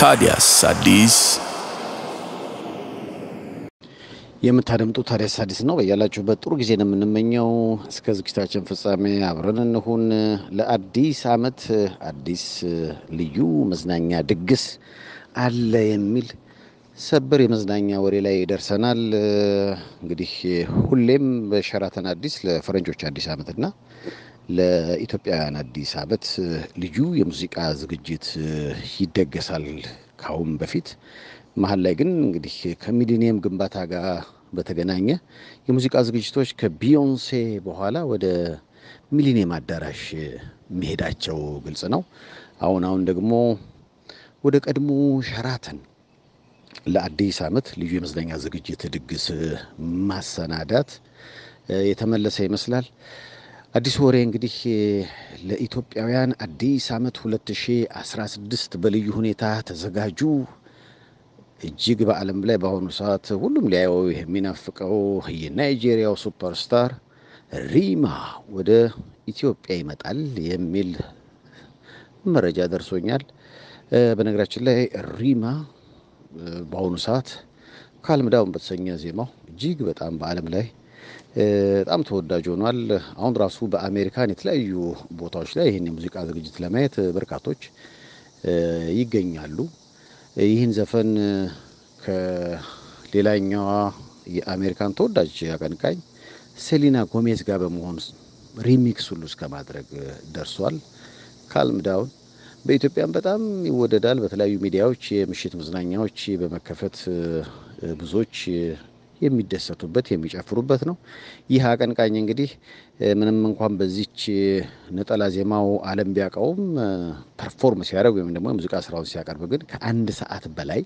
ታዲያስ አዲስ የምታደምጡ ታዲያስ አዲስ ነው። በያላችሁበት ጥሩ ጊዜ ነው የምንመኘው። እስከ ዝግጅታችን ፍጻሜ አብረን እንሁን። ለአዲስ አመት አዲስ ልዩ መዝናኛ ድግስ አለ የሚል ሰበር የመዝናኛ ወሬ ላይ ደርሰናል። እንግዲህ ሁሌም በሸራተን አዲስ ለፈረንጆች አዲስ አመትና። ለኢትዮጵያውያን አዲስ ዓመት ልዩ የሙዚቃ ዝግጅት ይደገሳል ካሁን በፊት። መሀል ላይ ግን እንግዲህ ከሚሊኒየም ግንባታ ጋር በተገናኘ የሙዚቃ ዝግጅቶች ከቢዮንሴ በኋላ ወደ ሚሊኒየም አዳራሽ መሄዳቸው ግልጽ ነው። አሁን አሁን ደግሞ ወደ ቀድሞ ሸራተን ለአዲስ ዓመት ልዩ የመዝናኛ ዝግጅት ድግስ ማሰናዳት የተመለሰ ይመስላል። አዲስ ወሬ እንግዲህ ለኢትዮጵያውያን አዲስ ዓመት 2016 በልዩ ሁኔታ ተዘጋጁ። እጅግ በዓለም ላይ በአሁኑ ሰዓት ሁሉም ሊያየው የሚናፍቀው የናይጄሪያው ሱፐርስታር ሪማ ወደ ኢትዮጵያ ይመጣል የሚል መረጃ ደርሶኛል። በነገራችን ላይ ሪማ በአሁኑ ሰዓት ካልምዳውን በተሰኘ ዜማው እጅግ በጣም በዓለም ላይ በጣም ተወዳጅ ሆኗል። አሁን ራሱ በአሜሪካን የተለያዩ ቦታዎች ላይ ይህን የሙዚቃ ዝግጅት ለማየት በርካቶች ይገኛሉ። ይህን ዘፈን ከሌላኛዋ የአሜሪካን ተወዳጅ አቀንቃኝ ሴሊና ጎሜዝ ጋር በመሆን ሪሚክስ ሁሉ እስከ ማድረግ ደርሷል። ካልም ዳውን በኢትዮጵያም በጣም ይወደዳል። በተለያዩ ሚዲያዎች የምሽት መዝናኛዎች በመከፈት ብዙዎች የሚደሰቱበት የሚጨፍሩበት ነው። ይህ አቀንቃኝ እንግዲህ ምንም እንኳን በዚች ነጠላ ዜማው ዓለም ቢያውቀውም ፐርፎርም ሲያደርግ ወይም ደግሞ የሙዚቃ ስራውን ሲያቀርብ ግን ከአንድ ሰዓት በላይ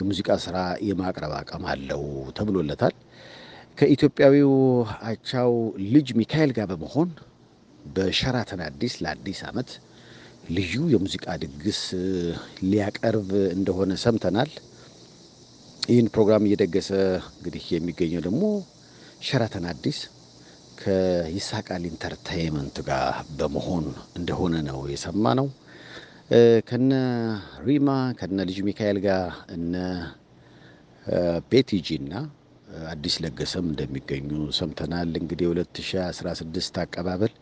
የሙዚቃ ስራ የማቅረብ አቅም አለው ተብሎለታል። ከኢትዮጵያዊው አቻው ልጅ ሚካኤል ጋር በመሆን በሸራተን አዲስ ለአዲስ ዓመት ልዩ የሙዚቃ ድግስ ሊያቀርብ እንደሆነ ሰምተናል። ይህን ፕሮግራም እየደገሰ እንግዲህ የሚገኘው ደግሞ ሸራተን አዲስ ከይሳቃል ኢንተርቴይመንት ጋር በመሆን እንደሆነ ነው የሰማ ነው። ከነ ሪማ ከነ ልጅ ሚካኤል ጋር እነ ቤቲጂ እና አዲስ ለገሰም እንደሚገኙ ሰምተናል። እንግዲህ 2016 አቀባበል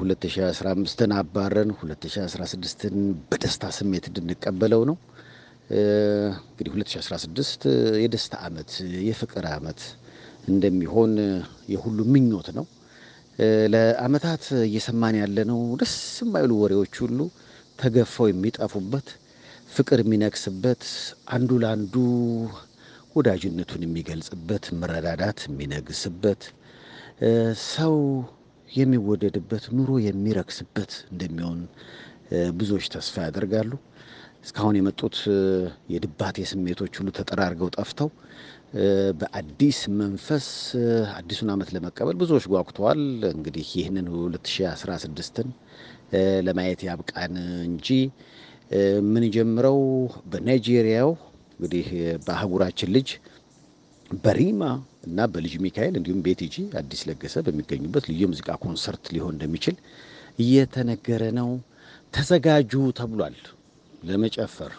2015ን አባረን 2016ን በደስታ ስሜት እንድንቀበለው ነው። እንግዲህ 2016 የደስታ ዓመት የፍቅር ዓመት እንደሚሆን የሁሉም ምኞት ነው። ለአመታት እየሰማን ያለነው ደስ የማይሉ ወሬዎች ሁሉ ተገፈው የሚጠፉበት ፍቅር የሚነግስበት አንዱ ለአንዱ ወዳጅነቱን የሚገልጽበት መረዳዳት የሚነግስበት ሰው የሚወደድበት ኑሮ የሚረክስበት እንደሚሆን ብዙዎች ተስፋ ያደርጋሉ። እስካሁን የመጡት የድባቴ ስሜቶች ሁሉ ተጠራርገው ጠፍተው በአዲስ መንፈስ አዲሱን ዓመት ለመቀበል ብዙዎች ጓጉተዋል። እንግዲህ ይህንን 2016ን ለማየት ያብቃን እንጂ ምን ጀምረው በናይጄሪያው እንግዲህ በአህጉራችን ልጅ በሪማ እና በልጅ ሚካኤል እንዲሁም ቤቲጂ አዲስ ለገሰ በሚገኙበት ልዩ የሙዚቃ ኮንሰርት ሊሆን እንደሚችል እየተነገረ ነው። ተዘጋጁ ተብሏል። ለመጨፈር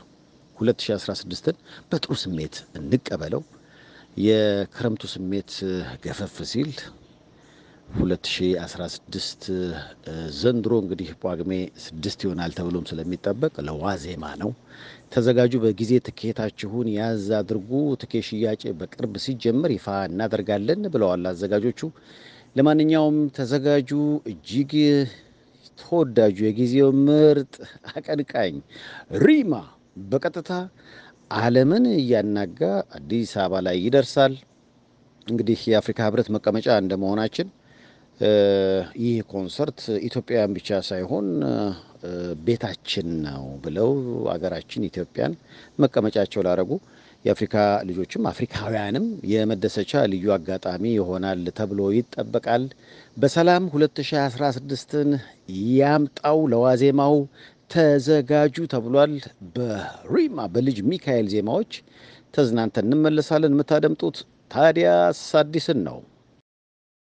2016ን በጥሩ ስሜት እንቀበለው። የክረምቱ ስሜት ገፈፍ ሲል 2016 ዘንድሮ እንግዲህ ጳጉሜ ስድስት ይሆናል ተብሎም ስለሚጠበቅ ለዋዜማ ነው። ተዘጋጁ። በጊዜ ትኬታችሁን ያዝ አድርጉ። ትኬ ሽያጭ በቅርብ ሲጀምር ይፋ እናደርጋለን ብለዋል አዘጋጆቹ። ለማንኛውም ተዘጋጁ። እጅግ ተወዳጁ የጊዜው ምርጥ አቀንቃኝ ሪማ በቀጥታ ዓለምን እያናጋ አዲስ አበባ ላይ ይደርሳል። እንግዲህ የአፍሪካ ህብረት መቀመጫ እንደመሆናችን ይህ ኮንሰርት ኢትዮጵያውያን ብቻ ሳይሆን ቤታችን ነው ብለው አገራችን ኢትዮጵያን መቀመጫቸው ላረጉ የአፍሪካ ልጆችም አፍሪካውያንም የመደሰቻ ልዩ አጋጣሚ ይሆናል ተብሎ ይጠበቃል። በሰላም 2016ን ያምጣው ለዋዜማው ተዘጋጁ ተብሏል። በሪማ በልጅ ሚካኤል ዜማዎች ተዝናንተን እንመለሳለን። የምታደምጡት ታዲያስ አዲስን ነው።